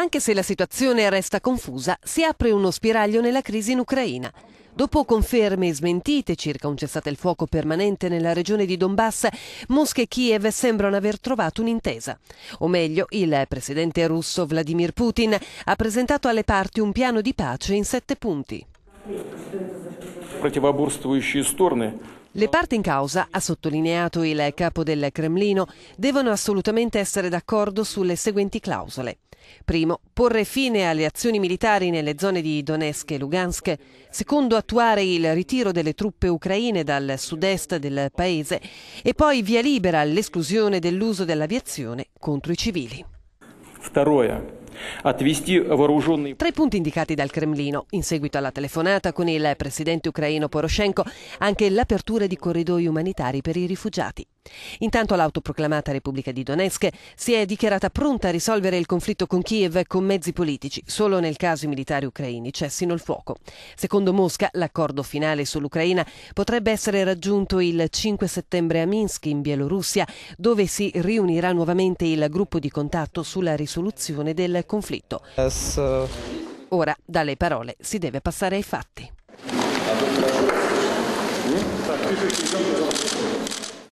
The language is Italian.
Anche se la situazione resta confusa, si apre uno spiraglio nella crisi in Ucraina. Dopo conferme e smentite circa un cessate il fuoco permanente nella regione di Donbass, Mosca e Kiev sembrano aver trovato un'intesa. O meglio, il presidente russo Vladimir Putin ha presentato alle parti un piano di pace in sette punti. Le parti in causa, ha sottolineato il capo del Cremlino, devono assolutamente essere d'accordo sulle seguenti clausole. Primo, porre fine alle azioni militari nelle zone di Donetsk e Lugansk. Secondo, attuare il ritiro delle truppe ucraine dal sud-est del paese. E poi via libera all'esclusione dell'uso dell'aviazione contro i civili. Второе. Tre punti indicati dal Cremlino, in seguito alla telefonata con il presidente ucraino Poroshenko, anche l'apertura di corridoi umanitari per i rifugiati. Intanto l'autoproclamata Repubblica di Donetsk si è dichiarata pronta a risolvere il conflitto con Kiev con mezzi politici, solo nel caso i militari ucraini cessino il fuoco. Secondo Mosca, l'accordo finale sull'Ucraina potrebbe essere raggiunto il 5 settembre a Minsk, in Bielorussia, dove si riunirà nuovamente il gruppo di contatto sulla risoluzione del conflitto. Ora, dalle parole si deve passare ai fatti.